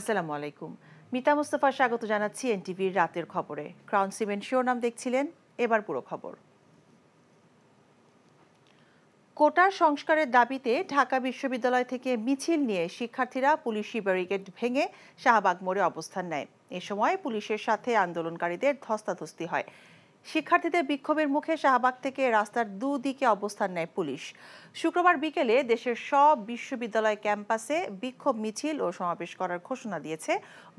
আসসালামু আলাইকুম মিতা মুস্তফা স্বাগত জানাচ্ছি এনটিভির রাতের খবরে ক্রাউন সিমেন্ট শিরোনাম দেখছিলেন এবার পুরো খবর কোটার সংস্কারের দাবিতে ঢাকা বিশ্ববিদ্যালয় থেকে মিছিল নিয়ে শিক্ষার্থীরা পুলিশি ব্যারিকেড ভেঙে শাহবাগ মোড়ে অবস্থান নেয় এ সময় পুলিশের সাথে আন্দোলনকারীদের ধস্তাধস্তি হয় শিক্ষার্থীদের বিক্ষোভের মুখে শাহবাগ থেকে রাস্তার দুদিকে অবস্থান নেয় পুলিশ শুক্রবার বিকেলে দেশের সব বিশ্ববিদ্যালয় ক্যাম্পাসে বিক্ষোভ মিছিল ও সমাবেশ করার ঘোষণা দিয়েছে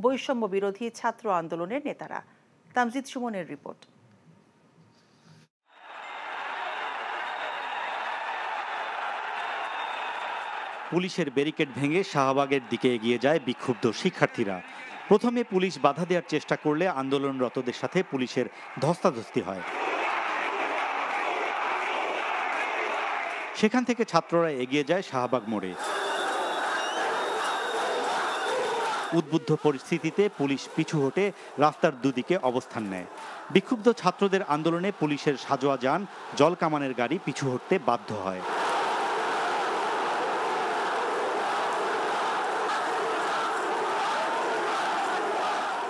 বৈষম্য বিরোধী ছাত্র আন্দোলনের নেতারা তামজিদ সুমনের রিপোর্ট পুলিশের ব্যারিকেড ভেঙে শাহবাগের দিকে এগিয়ে যায় বিক্ষুব্ধ শিক্ষার্থীরা প্রথমে পুলিশ বাধা দেওয়ার চেষ্টা করলে আন্দোলনরতদের সাথে পুলিশের ধস্তাধস্তি হয় সেখান থেকে ছাত্ররা এগিয়ে যায় শাহবাগ মোড়ে উদ্বুদ্ধ পরিস্থিতিতে পুলিশ পিছু হটে রাস্তার দুদিকে অবস্থান নেয় বিক্ষুব্ধ ছাত্রদের আন্দোলনে পুলিশের সাজোয়া যান জলকামানের গাড়ি পিছু হটতে বাধ্য হয়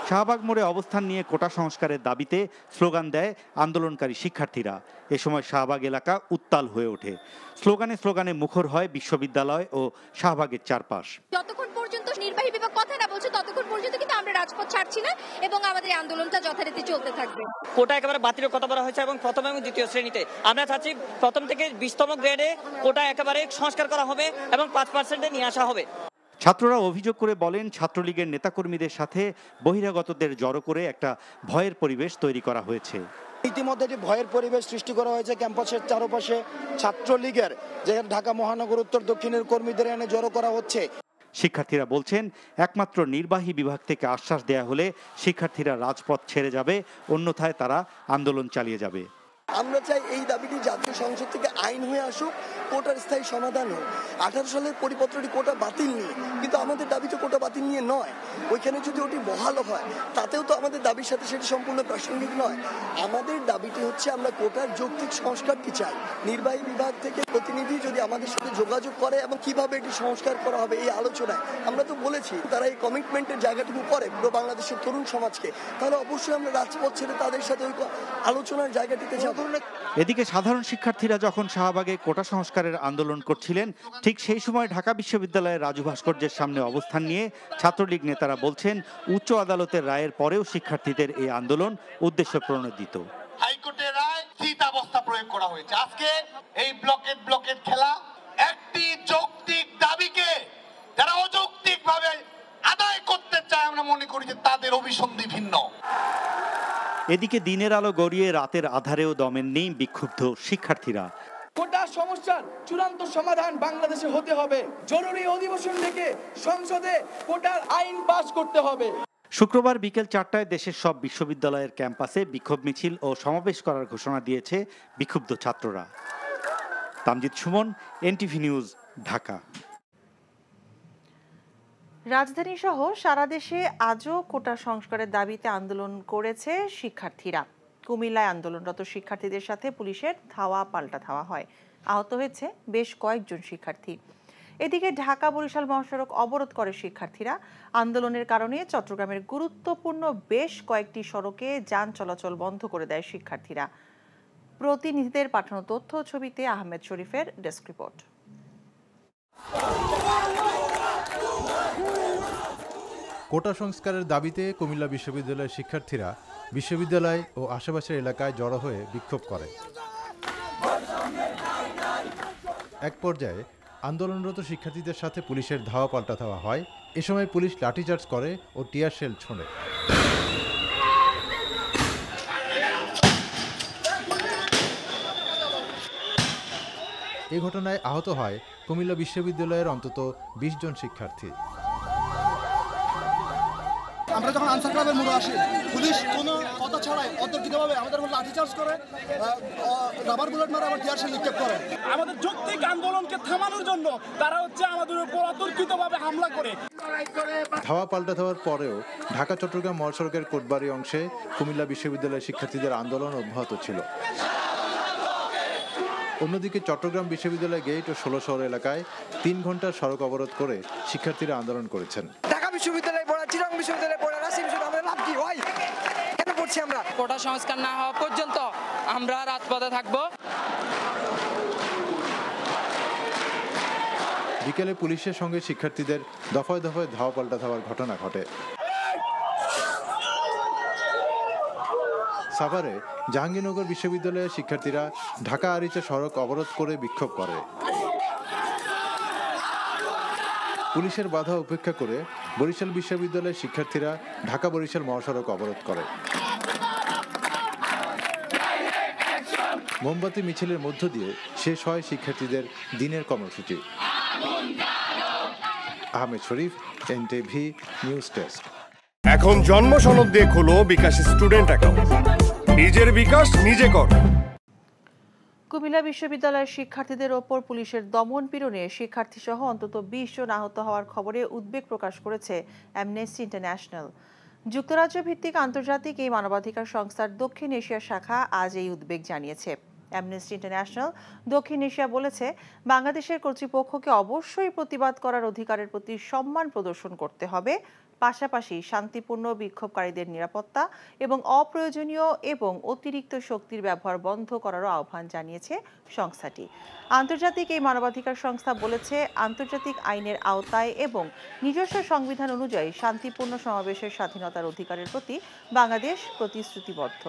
শাহবাগ মোড়ে অবস্থান নিয়ে কোটা সংস্কারের দাবিতে স্লোগান দেয় আন্দোলনকারী শিক্ষার্থীরা এ সময় শাহবাগ এলাকা উত্তাল হয়ে ওঠে স্লোগানে স্লোগানে মুখর হয় বিশ্ববিদ্যালয় ও শাহবাগের চারপাশ যতক্ষণ পর্যন্ত নির্বাহী বিভাগ কথা না বলছে ততক্ষণ পর্যন্ত কিন্তু আমরা রাজপথ ছাড়ছি না এবং আমাদের আন্দোলনটা যথারীতি চলতে থাকবে কোটা একেবারে বাতিলের কথা বলা হয়েছে এবং প্রথম এবং দ্বিতীয় শ্রেণীতে আমরা চাচ্ছি প্রথম থেকে বিশতম গ্রেডে কোটা একেবারে সংস্কার করা হবে এবং পাঁচ পার্সেন্টে নিয়ে আসা হবে ছাত্ররা অভিযোগ করে বলেন ছাত্রলীগের নেতাকর্মীদের সাথে বহিরাগতদের জড়ো করে একটা ভয়ের পরিবেশ তৈরি করা হয়েছে ইতিমধ্যে যে ভয়ের পরিবেশ সৃষ্টি করা হয়েছে ক্যাম্পাসের চারপাশে ছাত্রলীগের যে ঢাকা মহানগর উত্তর দক্ষিণের কর্মীদের এনে জড়ো করা হচ্ছে শিক্ষার্থীরা বলছেন একমাত্র নির্বাহী বিভাগ থেকে আশ্বাস দেয়া হলে শিক্ষার্থীরা রাজপথ ছেড়ে যাবে অন্যথায় তারা আন্দোলন চালিয়ে যাবে আমরা চাই এই দাবিটি জাতীয় সংসদ থেকে আইন হয়ে আসুক কোটার স্থায়ী সমাধান হোক আঠারো সালের পরিপত্রটি কোটা বাতিল নিয়ে কিন্তু আমাদের দাবি তো কোটা বাতিল নিয়ে নয় ওইখানে যদি ওটি বহাল হয় তাতেও তো আমাদের দাবির সাথে সেটি সম্পূর্ণ প্রাসঙ্গিক নয় আমাদের দাবিটি হচ্ছে আমরা কোটার যৌক্তিক সংস্কারটি চাই নির্বাহী বিভাগ থেকে প্রতিনিধি যদি আমাদের সাথে যোগাযোগ করে এবং কিভাবে এটি সংস্কার করা হবে এই আলোচনায় আমরা তো বলেছি তারা এই কমিটমেন্টের জায়গাটুকু করে পুরো বাংলাদেশের তরুণ সমাজকে তাহলে অবশ্যই আমরা রাজপথ ছেড়ে তাদের সাথে ওই আলোচনার জায়গাটিতে যাব ধরনের এদিকে সাধারণ শিক্ষার্থীরা যখন শাহবাগে কোটা সংস্কারের আন্দোলন করছিলেন ঠিক সেই সময় ঢাকা বিশ্ববিদ্যালয়ের রাজু ভাস্কর্যের সামনে অবস্থান নিয়ে ছাত্রলীগ নেতারা বলছেন উচ্চ আদালতের রায়ের পরেও শিক্ষার্থীদের এই আন্দোলন উদ্দেশ্য প্রণোদিত হাইকোর্টের রায় অবস্থা প্রয়োগ করা হয়েছে আজকে এই ব্লকেট ব্লকেট খেলা একটি যৌক্তিক দাবিকে যারা অযৌক্তিকভাবে আদায় করতে চায় আমরা মনে করি যে তাদের অভিসন্ধি ভিন্ন এদিকে দিনের আলো গড়িয়ে রাতের আধারেও নেই বিক্ষুব্ধ শিক্ষার্থীরা কোটা সমস্যার চূড়ান্ত সমাধান বাংলাদেশে হতে হবে জরুরি অধিবেশন থেকে সংসদে কোটার আইন পাশ করতে হবে শুক্রবার বিকেল চারটায় দেশের সব বিশ্ববিদ্যালয়ের ক্যাম্পাসে বিক্ষোভ মিছিল ও সমাবেশ করার ঘোষণা দিয়েছে বিক্ষুব্ধ ছাত্ররা তামজিৎ সুমন এনটিভি নিউজ ঢাকা রাজধানী সহ সারা দেশে আজও কোটা সংস্কারের দাবিতে আন্দোলন করেছে শিক্ষার্থীরা কুমিল্লায় আন্দোলনরত শিক্ষার্থীদের সাথে পুলিশের ধাওয়া পাল্টা ধাওয়া হয় আহত হয়েছে বেশ কয়েকজন শিক্ষার্থী এদিকে ঢাকা বরিশাল মহাসড়ক অবরোধ করে শিক্ষার্থীরা আন্দোলনের কারণে চট্টগ্রামের গুরুত্বপূর্ণ বেশ কয়েকটি সড়কে যান চলাচল বন্ধ করে দেয় শিক্ষার্থীরা প্রতিনিধিদের পাঠানো তথ্য ছবিতে আহমেদ শরীফের ডেস্ক রিপোর্ট কোটা সংস্কারের দাবিতে কুমিল্লা বিশ্ববিদ্যালয়ের শিক্ষার্থীরা বিশ্ববিদ্যালয় ও আশেপাশের এলাকায় জড়ো হয়ে বিক্ষোভ করে এক পর্যায়ে আন্দোলনরত শিক্ষার্থীদের সাথে পুলিশের ধাওয়া পাল্টা ধাওয়া হয় এ সময় পুলিশ লাঠিচার্জ করে ও টিয়ার শেল ছোঁড়ে এ ঘটনায় আহত হয় কুমিল্লা বিশ্ববিদ্যালয়ের অন্তত বিশ জন শিক্ষার্থী আমরা যখন আনসার ক্লাবের মোড়ে আসি পুলিশ কোনো কথা ছাড়াই অতর্কিতভাবে আমাদের উপর লাঠিচার্জ করে রাবার বুলেট মারে আমার টিয়ারশে নিক্ষেপ করে আমাদের যৌক্তিক আন্দোলনকে থামানোর জন্য তারা হচ্ছে আমাদের উপর অতর্কিতভাবে হামলা করে ধাওয়া পাল্টে দেওয়ার পরেও ঢাকা চট্টগ্রাম মহাসড়কের কোটবাড়ি অংশে কুমিল্লা বিশ্ববিদ্যালয়ের শিক্ষার্থীদের আন্দোলন অব্যাহত ছিল অন্যদিকে চট্টগ্রাম বিশ্ববিদ্যালয় গেট ও ষোলো শহর এলাকায় তিন ঘন্টার সড়ক অবরোধ করে শিক্ষার্থীরা আন্দোলন করেছেন ঢাকা বিশ্ববিদ্যালয় চিরং বিশ্ববিদ্যালয়ে পড়ে রাশি বিশ্ববিদ্যালয় লাভ কি হয় কেন পড়ছি আমরা কোটা সংস্কার না হওয়া পর্যন্ত আমরা রাজপথে থাকবো বিকেলে পুলিশের সঙ্গে শিক্ষার্থীদের দফায় দফায় ধাওয়া পাল্টা ধাওয়ার ঘটনা ঘটে সাভারে জাহাঙ্গীরনগর বিশ্ববিদ্যালয়ের শিক্ষার্থীরা ঢাকা আরিচা সড়ক অবরোধ করে বিক্ষোভ করে পুলিশের বাধা উপেক্ষা করে বরিশাল বিশ্ববিদ্যালয়ের শিক্ষার্থীরা ঢাকা বরিশাল মহাসড়ক অবরোধ করে মোমবাতি মিছিলের মধ্য দিয়ে শেষ হয় শিক্ষার্থীদের দিনের কর্মসূচি Ahmed Sharif NTV news desk এখন জন্ম সনদ দিয়ে খুলো বিকাশ স্টুডেন্ট অ্যাকাউন্ট নিজের বিকাশ নিজে কর কুমিল্লা বিশ্ববিদ্যালয়ের শিক্ষার্থীদের ওপর পুলিশের দমন পীড়নে শিক্ষার্থী সহ অন্তত বিশ জন আহত হওয়ার খবরে উদ্বেগ প্রকাশ করেছে অ্যামনেস্টি ইন্টারন্যাশনাল যুক্তরাজ্য ভিত্তিক আন্তর্জাতিক এই মানবাধিকার সংস্থার দক্ষিণ এশিয়া শাখা আজ এই উদ্বেগ জানিয়েছে অ্যামনেস্টি ইন্টারন্যাশনাল দক্ষিণ এশিয়া বলেছে বাংলাদেশের কর্তৃপক্ষকে অবশ্যই প্রতিবাদ করার অধিকারের প্রতি সম্মান প্রদর্শন করতে হবে পাশাপাশি শান্তিপূর্ণ বিক্ষোভকারীদের নিরাপত্তা এবং অপ্রয়োজনীয় এবং অতিরিক্ত শক্তির ব্যবহার বন্ধ করারও আহ্বান জানিয়েছে সংস্থাটি আন্তর্জাতিক এই মানবাধিকার সংস্থা বলেছে আন্তর্জাতিক আইনের আওতায় এবং নিজস্ব সংবিধান অনুযায়ী শান্তিপূর্ণ সমাবেশের স্বাধীনতার অধিকারের প্রতি বাংলাদেশ প্রতিশ্রুতিবদ্ধ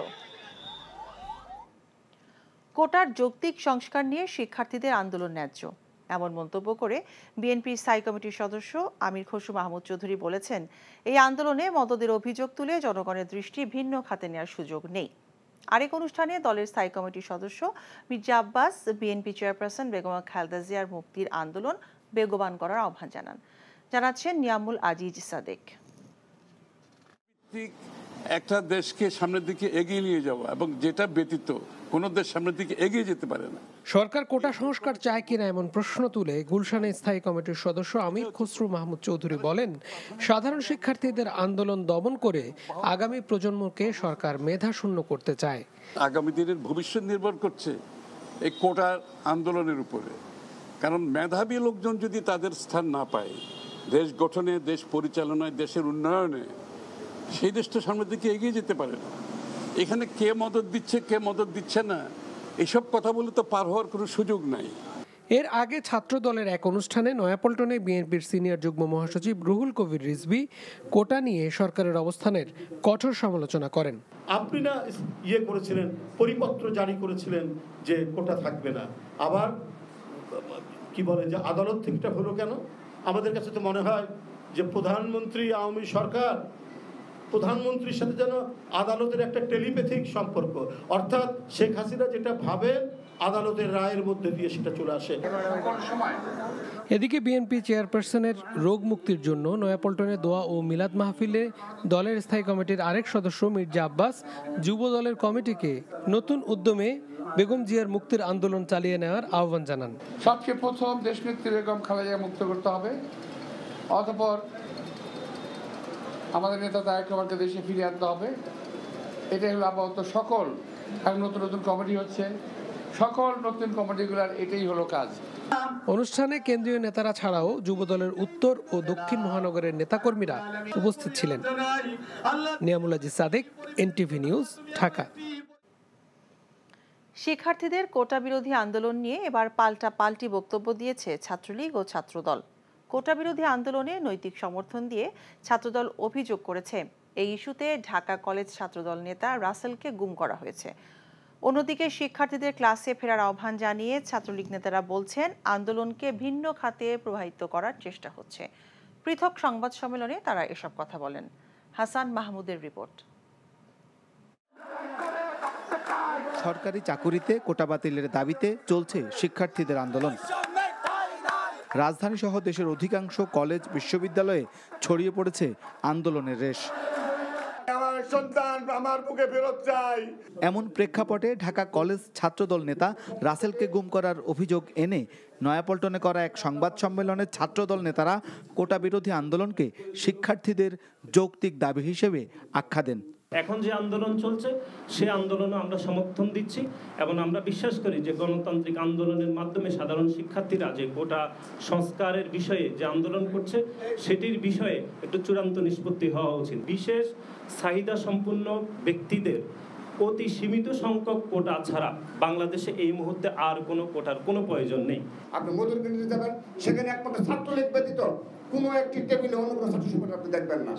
কোটার যৌক্তিক সংস্কার নিয়ে শিক্ষার্থীদের আন্দোলন ন্যায্য এমন মন্তব্য করে বিএনপির স্থায়ী কমিটির সদস্য আমির খসু মাহমুদ চৌধুরী বলেছেন এই আন্দোলনে মদদের অভিযোগ তুলে জনগণের দৃষ্টি ভিন্ন খাতে নেওয়ার সুযোগ নেই আরেক অনুষ্ঠানে দলের স্থায়ী কমিটির সদস্য মির্জা আব্বাস বিএনপি চেয়ারপারসন বেগম খালদা জিয়ার মুক্তির আন্দোলন বেগবান করার আহ্বান জানান জানাচ্ছেন নিয়ামুল আজিজ সাদেক একটা দেশকে সামনের দিকে এগিয়ে নিয়ে যাওয়া এবং যেটা ব্যতীত কোনো দেশ সামনের দিকে এগিয়ে যেতে পারে না সরকার কোটা সংস্কার চায় কিনা এমন প্রশ্ন তুলে গুলশানের স্থায়ী কমিটির সদস্য আমির খসরু মাহমুদ চৌধুরী বলেন সাধারণ শিক্ষার্থীদের আন্দোলন দমন করে আগামী প্রজন্মকে সরকার মেধা শূন্য করতে চায় আগামী দিনের ভবিষ্যৎ নির্ভর করছে এই কোটা আন্দোলনের উপরে কারণ মেধাবী লোকজন যদি তাদের স্থান না পায় দেশ গঠনে দেশ পরিচালনায় দেশের উন্নয়নে সেই দেশটা সামনের দিকে এগিয়ে যেতে পারে না এখানে কে মদত দিচ্ছে কে মদত দিচ্ছে না এসব কথা বলে তো পার হওয়ার কোনো সুযোগ নাই এর আগে ছাত্র দলের এক অনুষ্ঠানে নয়াপল্টনে বিএনপির সিনিয়র যুগ্ম মহাসচিব রুহুল কবির রিজবি কোটা নিয়ে সরকারের অবস্থানের কঠোর সমালোচনা করেন আপনি না ইয়ে করেছিলেন পরিপত্র জারি করেছিলেন যে কোটা থাকবে না আবার কি বলে যে আদালত থেকে হলো কেন আমাদের কাছে তো মনে হয় যে প্রধানমন্ত্রী আওয়ামী সরকার প্রধানমন্ত্রীর সাথে যেন আদালতের একটা টেলিপ্যাথিক সম্পর্ক অর্থাৎ শেখ হাসিনা যেটা ভাবেন আদালতের রায়ের মধ্যে দিয়ে সেটা চলে আসে এদিকে বিএনপি চেয়ারপারসনের রোগ মুক্তির জন্য নয়াপল্টনে দোয়া ও মিলাদ মাহফিলে দলের স্থায়ী কমিটির আরেক সদস্য মির্জা আব্বাস যুব দলের কমিটিকে নতুন উদ্যমে বেগম জিয়ার মুক্তির আন্দোলন চালিয়ে নেওয়ার আহ্বান জানান সবচেয়ে প্রথম দেশনেত্রী বেগম খালেদা মুক্ত করতে হবে অতপর আমাদের নেতা তারেক রহমানকে দেশে ফিরে আনতে হবে এটাই হলো আপাতত সকল এখন নতুন নতুন কমিটি হচ্ছে সকল নতুন কমিটিগুলার এটাই হলো কাজ অনুষ্ঠানে কেন্দ্রীয় নেতারা ছাড়াও যুবদলের উত্তর ও দক্ষিণ মহানগরের নেতাকর্মীরা উপস্থিত ছিলেন নিয়ামুলাজি সাদেক এনটিভি নিউজ ঢাকা শিক্ষার্থীদের কোটা বিরোধী আন্দোলন নিয়ে এবার পাল্টা পাল্টি বক্তব্য দিয়েছে ছাত্রলীগ ও ছাত্রদল কোটা বিরোধী আন্দোলনে নৈতিক সমর্থন দিয়ে ছাত্রদল অভিযোগ করেছে এই ইস্যুতে ঢাকা কলেজ ছাত্রদল নেতা রাসেলকে গুম করা হয়েছে অন্যদিকে শিক্ষার্থীদের ক্লাসে ফেরার আহ্বান জানিয়ে ছাত্রলীগ নেতারা বলছেন আন্দোলনকে ভিন্ন খাতে প্রবাহিত করার চেষ্টা হচ্ছে পৃথক সংবাদ সম্মেলনে তারা এসব কথা বলেন হাসান মাহমুদের রিপোর্ট সরকারি চাকুরিতে কোটা বাতিলের দাবিতে চলছে শিক্ষার্থীদের আন্দোলন রাজধানীসহ দেশের অধিকাংশ কলেজ বিশ্ববিদ্যালয়ে ছড়িয়ে পড়েছে আন্দোলনের রেশ এমন প্রেক্ষাপটে ঢাকা কলেজ ছাত্রদল নেতা রাসেলকে গুম করার অভিযোগ এনে নয়াপল্টনে করা এক সংবাদ সম্মেলনে ছাত্রদল নেতারা কোটা বিরোধী আন্দোলনকে শিক্ষার্থীদের যৌক্তিক দাবি হিসেবে আখ্যা দেন এখন যে আন্দোলন চলছে সে আন্দোলন আমরা সমর্থন দিচ্ছি এবং আমরা বিশ্বাস করি যে গণতান্ত্রিক আন্দোলনের মাধ্যমে সাধারণ শিক্ষার্থীরা যে গোটা সংস্কারের বিষয়ে যে আন্দোলন করছে সেটির বিষয়ে একটু চূড়ান্ত নিষ্পত্তি হওয়া উচিত বিশেষ চাহিদা সম্পন্ন ব্যক্তিদের অতি সীমিত সংখ্যক কোটা ছাড়া বাংলাদেশে এই মুহূর্তে আর কোনো কোটার কোনো প্রয়োজন নেই আপনি সেখানে একমাত্র ছাত্রলীগ ব্যতীত কোনো একটি টেবিলে অন্য কোনো ছাত্র আপনি দেখবেন না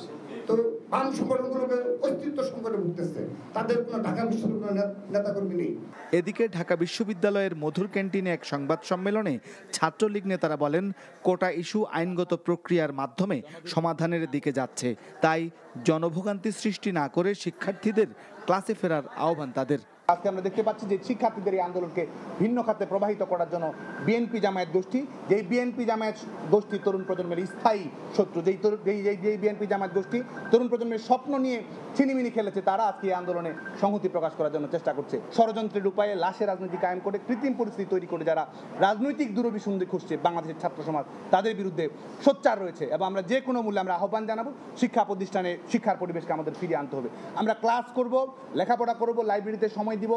তো বাম সংগঠনগুলোকে অস্তিত্ব সংকটে ভুগতেছে তাদের কোনো ঢাকা বিশ্ববিদ্যালয়ের নেতাকর্মী নেই এদিকে ঢাকা বিশ্ববিদ্যালয়ের মধুর ক্যান্টিনে এক সংবাদ সম্মেলনে ছাত্রলীগ নেতারা বলেন কোটা ইস্যু আইনগত প্রক্রিয়ার মাধ্যমে সমাধানের দিকে যাচ্ছে তাই জনভোগান্তি সৃষ্টি না করে শিক্ষার্থীদের ক্লাসে ফেরার আহ্বান তাদের আজকে আমরা দেখতে পাচ্ছি যে শিক্ষার্থীদের এই আন্দোলনকে ভিন্ন খাতে প্রবাহিত করার জন্য বিএনপি জামায়াত গোষ্ঠী যেই বিএনপি জামায়াত গোষ্ঠী তরুণ প্রজন্মের স্থায়ী শত্রু যেই যেই যেই যেই বিএনপি জামায়াত গোষ্ঠী তরুণ প্রজন্মের স্বপ্ন নিয়ে চিনিমিনি খেলেছে তারা আজকে এই আন্দোলনে সংহতি প্রকাশ করার জন্য চেষ্টা করছে ষড়যন্ত্রের উপায়ে লাশে রাজনীতি কায়েম করে কৃত্রিম পরিস্থিতি তৈরি করে যারা রাজনৈতিক সন্ধি খুঁজছে বাংলাদেশের ছাত্র সমাজ তাদের বিরুদ্ধে সোচ্চার রয়েছে এবং আমরা যে কোনো মূল্যে আমরা আহ্বান জানাবো শিক্ষা প্রতিষ্ঠানে শিক্ষার পরিবেশকে আমাদের ফিরিয়ে আনতে হবে আমরা ক্লাস করব লেখাপড়া করব লাইব্রেরিতে সময় দিব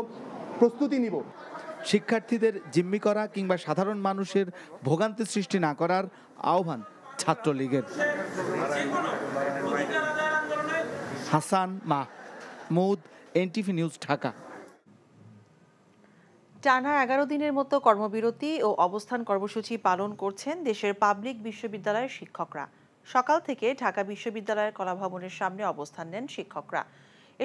প্রস্তুতি নিব শিক্ষার্থীদের জিম্মি করা কিংবা সাধারণ মানুষের ভোগান্তি সৃষ্টি না করার আহ্বান ছাত্রলীগের হাসান মা মুদ এনটিভি নিউজ ঢাকা টানা এগারো দিনের মতো কর্মবিরতি ও অবস্থান কর্মসূচি পালন করছেন দেশের পাবলিক বিশ্ববিদ্যালয়ের শিক্ষকরা সকাল থেকে ঢাকা বিশ্ববিদ্যালয়ের কলাভবনের সামনে অবস্থান নেন শিক্ষকরা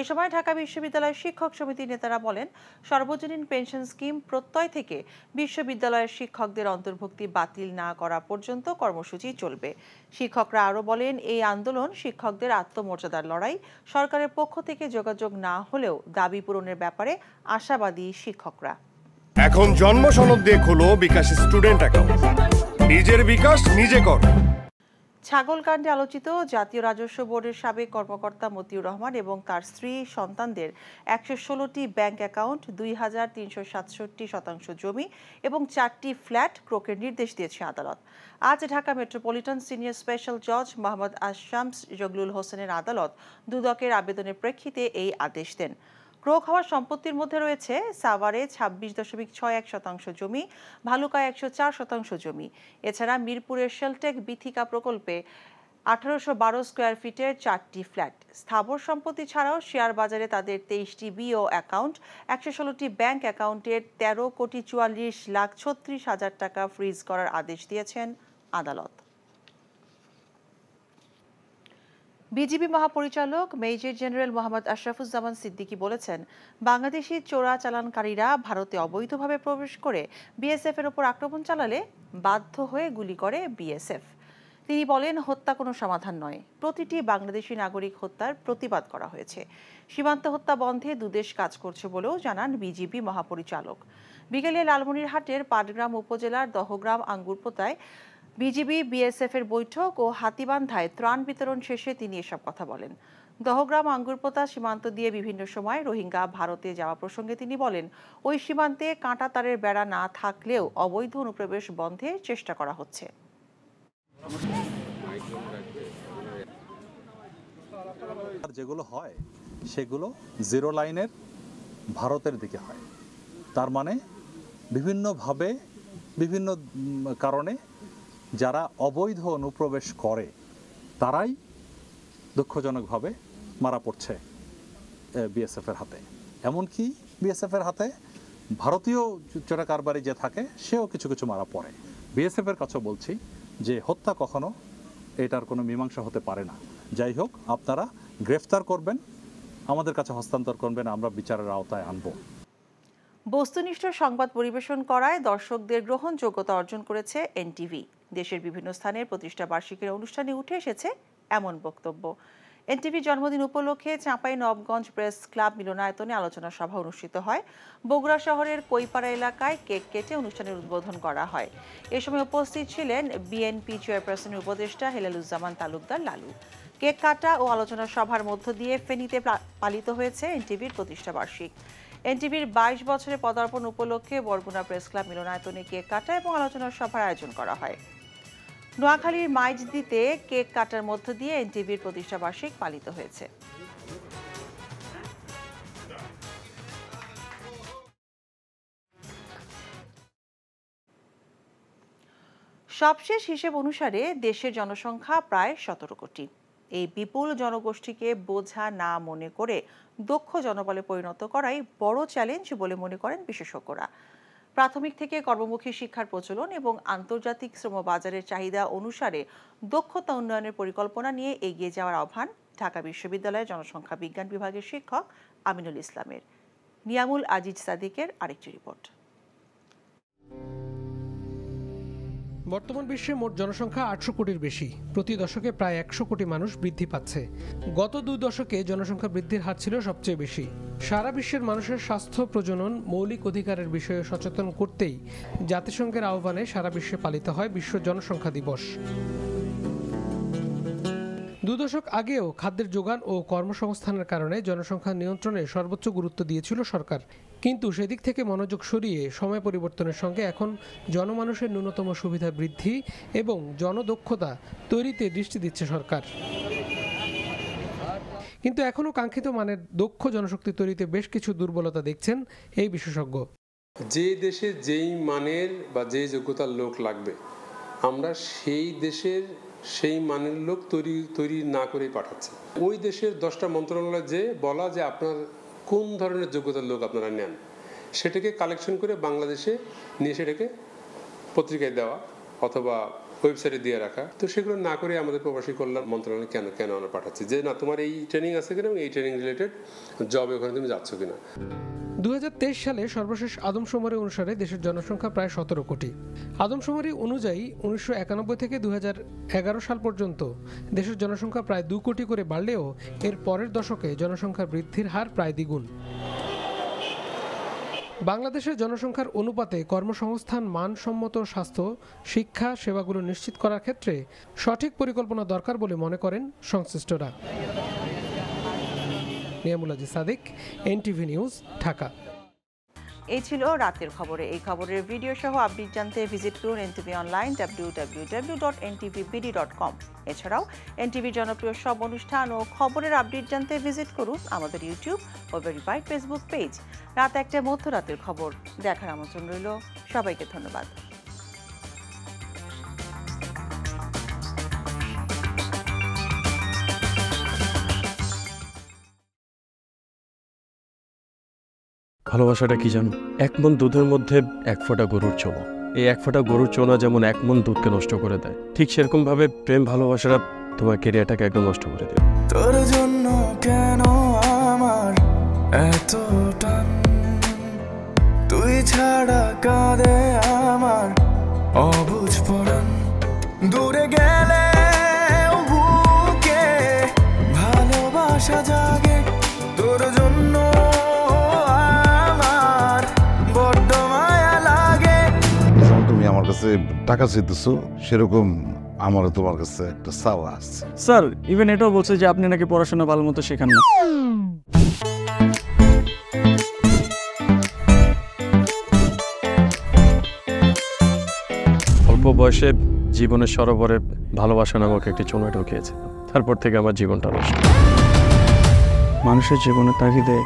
এ সময় ঢাকা বিশ্ববিদ্যালয়ের শিক্ষক সমিতির নেতারা বলেন সর্বজনীন পেনশন স্কিম প্রত্যয় থেকে বিশ্ববিদ্যালয়ের শিক্ষকদের অন্তর্ভুক্তি বাতিল না করা পর্যন্ত কর্মসূচি চলবে শিক্ষকরা আরও বলেন এই আন্দোলন শিক্ষকদের আত্মমর্যাদার লড়াই সরকারের পক্ষ থেকে যোগাযোগ না হলেও দাবি পূরণের ব্যাপারে আশাবাদী শিক্ষকরা এখন জন্ম সনদ দিয়ে খোলো বিকাশ স্টুডেন্ট অ্যাকাউন্ট নিজের বিকাশ নিজে কর ছাগলকাণ্ডে আলোচিত জাতীয় রাজস্ব বোর্ডের সাবেক কর্মকর্তা মতিউর রহমান এবং তার স্ত্রী সন্তানদের একশো ষোলোটি ব্যাংক অ্যাকাউন্ট দুই হাজার তিনশো সাতষট্টি শতাংশ জমি এবং চারটি ফ্ল্যাট ক্রোকের নির্দেশ দিয়েছে আদালত আজ ঢাকা মেট্রোপলিটন সিনিয়র স্পেশাল জজ মোহাম্মদ আশামস জগলুল হোসেনের আদালত দুদকের আবেদনের প্রেক্ষিতে এই আদেশ দেন ক্রো খাওয়ার সম্পত্তির মধ্যে রয়েছে সাভারে ছাব্বিশ দশমিক ছয় এক শতাংশ জমি ভালুকায় একশো চার শতাংশ জমি এছাড়া মিরপুরের শেলটেক বিথিকা প্রকল্পে আঠারোশো বারো স্কোয়ার ফিটের চারটি ফ্ল্যাট স্থাবর সম্পত্তি ছাড়াও শেয়ার বাজারে তাদের তেইশটি বিও অ্যাকাউন্ট একশো ষোলোটি ব্যাংক অ্যাকাউন্টের তেরো কোটি চুয়াল্লিশ লাখ ছত্রিশ হাজার টাকা ফ্রিজ করার আদেশ দিয়েছেন আদালত বিজিবি মহাপরিচালক মেজর জেনারেল মোহাম্মদ আশরাফুজ্জামান সিদ্দিকি বলেছেন বাংলাদেশি চোরাচালানকারীরা ভারতে অবৈধভাবে প্রবেশ করে বিএসএফ এর ওপর আক্রমণ চালালে বাধ্য হয়ে গুলি করে বিএসএফ তিনি বলেন হত্যা কোনো সমাধান নয় প্রতিটি বাংলাদেশি নাগরিক হত্যার প্রতিবাদ করা হয়েছে সীমান্ত হত্যা বন্ধে দুদেশ কাজ করছে বলেও জানান বিজিবি মহাপরিচালক বিকেলে লালমনিরহাটের পাটগ্রাম উপজেলার দহগ্রাম আঙ্গুরপোতায় বিজিবি বিএসএফ এর বৈঠক ও হাতিবান্ধায় ত্রাণ বিতরণ শেষে তিনি এসব কথা বলেন দহগ্রাম আঙ্গুরপোতা সীমান্ত দিয়ে বিভিন্ন সময় রোহিঙ্গা ভারতে যাওয়া প্রসঙ্গে তিনি বলেন ওই সীমান্তে কাঁটা তারের বেড়া না থাকলেও অবৈধ অনুপ্রবেশ বন্ধে চেষ্টা করা হচ্ছে যেগুলো হয় সেগুলো জিরো লাইনের ভারতের দিকে হয় তার মানে বিভিন্নভাবে বিভিন্ন কারণে যারা অবৈধ অনুপ্রবেশ করে তারাই দুঃখজনকভাবে মারা পড়ছে বিএসএফের হাতে এমনকি বিএসএফের হাতে ভারতীয় চোরা কারবারি যে থাকে সেও কিছু কিছু মারা পড়ে বিএসএফের কাছে বলছি যে হত্যা কখনো এটার কোনো মীমাংসা হতে পারে না যাই হোক আপনারা গ্রেফতার করবেন আমাদের কাছে হস্তান্তর করবেন আমরা বিচারের আওতায় আনবো বস্তুনিষ্ঠ সংবাদ পরিবেশন করায় দর্শকদের গ্রহণযোগ্যতা অর্জন করেছে এনটিভি দেশের বিভিন্ন স্থানের প্রতিষ্ঠা বার্ষিকীর অনুষ্ঠানে উঠে এসেছে এমন বক্তব্য এনটিভি জন্মদিন উপলক্ষে চাঁপাই নবগঞ্জ প্রেস ক্লাব মিলনায়তনে আলোচনা সভা অনুষ্ঠিত হয় বগুড়া শহরের কৈপাড়া এলাকায় কেক কেটে অনুষ্ঠানের উদ্বোধন করা হয় এ সময় উপস্থিত ছিলেন বিএনপি চেয়ারপারসনের উপদেষ্টা হেলালুজ্জামান তালুকদার লালু কেক কাটা ও আলোচনা সভার মধ্য দিয়ে ফেনীতে পালিত হয়েছে এনটিভির প্রতিষ্ঠাবার্ষিক এনটিভির বাইশ বছরে পদার্পণ উপলক্ষে বরগুনা প্রেস ক্লাব মিলনায়তনে কেক কাটা এবং আলোচনা সভার আয়োজন করা হয় নোয়াখালীর মাইজদিতে কেক কাটার মধ্য দিয়ে এনটিভির প্রতিষ্ঠাবার্ষিক পালিত হয়েছে সবশেষ হিসেব অনুসারে দেশের জনসংখ্যা প্রায় সতেরো কোটি এই বিপুল জনগোষ্ঠীকে বোঝা না মনে করে দক্ষ জনবলে পরিণত করাই বড় চ্যালেঞ্জ বলে মনে করেন বিশেষজ্ঞরা প্রাথমিক থেকে কর্মমুখী শিক্ষার প্রচলন এবং আন্তর্জাতিক শ্রম বাজারের চাহিদা অনুসারে দক্ষতা উন্নয়নের পরিকল্পনা নিয়ে এগিয়ে যাওয়ার আহ্বান ঢাকা বিশ্ববিদ্যালয়ের জনসংখ্যা বিজ্ঞান বিভাগের শিক্ষক আমিনুল ইসলামের নিয়ামুল আজিজ সাদিকের আরেকটি রিপোর্ট বর্তমান বিশ্বে মোট জনসংখ্যা আটশো কোটির বেশি প্রতি দশকে প্রায় একশো কোটি মানুষ বৃদ্ধি পাচ্ছে গত দুই দশকে জনসংখ্যা বৃদ্ধির হার ছিল সবচেয়ে বেশি সারা বিশ্বের মানুষের স্বাস্থ্য প্রজনন মৌলিক অধিকারের বিষয়ে সচেতন করতেই জাতিসংঘের আহ্বানে সারা বিশ্বে পালিত হয় বিশ্ব জনসংখ্যা দিবস দুদশক আগেও খাদ্যের যোগান ও কর্মসংস্থানের কারণে জনসংখ্যা নিয়ন্ত্রণে সর্বোচ্চ গুরুত্ব দিয়েছিল সরকার কিন্তু সেদিক থেকে মনোযোগ সরিয়ে সময় পরিবর্তনের সঙ্গে এখন জনমানুষের ন্যূনতম সুবিধা বৃদ্ধি এবং জনদক্ষতা তৈরিতে দৃষ্টি দিচ্ছে সরকার কিন্তু এখনও কাঙ্ক্ষিত মানের দক্ষ জনশক্তি তৈরিতে বেশ কিছু দুর্বলতা দেখছেন এই বিশেষজ্ঞ যে দেশে যেই মানের বা যে যোগ্যতার লোক লাগবে আমরা সেই দেশের সেই মানের লোক তৈরি তৈরি না করেই পাঠাচ্ছে ওই দেশের দশটা মন্ত্রণালয় যে বলা যে আপনার কোন ধরনের যোগ্যতার লোক আপনারা নেন সেটাকে কালেকশন করে বাংলাদেশে নিয়ে সেটাকে পত্রিকায় দেওয়া অথবা ওয়েবসাইটে দিয়ে রাখা তো সেগুলো না করে আমাদের প্রবাসী কল্যাণ মন্ত্রণালয় কেন কেন আমরা পাঠাচ্ছি যে না তোমার এই ট্রেনিং আছে কিনা এই ট্রেনিং রিলেটেড জবে ওখানে তুমি যাচ্ছ কিনা দু সালে সর্বশেষ আদমশুমারি অনুসারে দেশের জনসংখ্যা প্রায় সতেরো কোটি আদমশুমারি অনুযায়ী উনিশশো থেকে দু সাল পর্যন্ত দেশের জনসংখ্যা প্রায় দু কোটি করে বাড়লেও এর পরের দশকে জনসংখ্যার বৃদ্ধির হার প্রায় দ্বিগুণ বাংলাদেশের জনসংখ্যার অনুপাতে কর্মসংস্থান মানসম্মত স্বাস্থ্য শিক্ষা সেবাগুলো নিশ্চিত করার ক্ষেত্রে সঠিক পরিকল্পনা দরকার বলে মনে করেন সংশ্লিষ্টরা নিয়ামুল সাদিক এনটিভি নিউজ ঢাকা এই ছিল রাতের খবরে এই খবরের ভিডিও সহ আপডেট জানতে ভিজিট করুন এনটিভি অনলাইন কম এছাড়াও টিভির জনপ্রিয় সব অনুষ্ঠান ও খবরের আপডেট জানতে ভিজিট করুন আমাদের ইউটিউব ও ভেরিফাইড ফেসবুক পেজ রাত একটা মধ্যরাতের খবর দেখার আমন্ত্রণ রইল সবাইকে ধন্যবাদ ভালোবাসাটা কি জানো এক মন দুধের মধ্যে এক ফোঁটা গরুর চোনা এই এক ফোঁটা গরুর চোনা যেমন এক মন দুধকে নষ্ট করে দেয় ঠিক সেরকমভাবে প্রেম ভালোবাসাটা তোমার কেরিয়ারটাকে একদম নষ্ট করে দেবে তোর জন্য কেন আমার এত টান তুই ছাড়া কাঁদে আমার অব কাছে টাকা চাইতেছো সেরকম আমারও তোমার কাছে একটা চাওয়া আছে স্যার ইভেন এটাও বলছে যে আপনি নাকি পড়াশোনা ভালো মতো শেখান না অল্প বয়সে জীবনের সরোবরে ভালোবাসা নামক একটি চুনা ঢুকিয়েছে তারপর থেকে আমার জীবনটা নষ্ট মানুষের জীবনের তাগিদে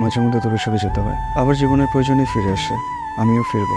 মাঝে মধ্যে দূরে সরে যেতে হয় আবার জীবনের প্রয়োজনে ফিরে আসে আমিও ফিরবো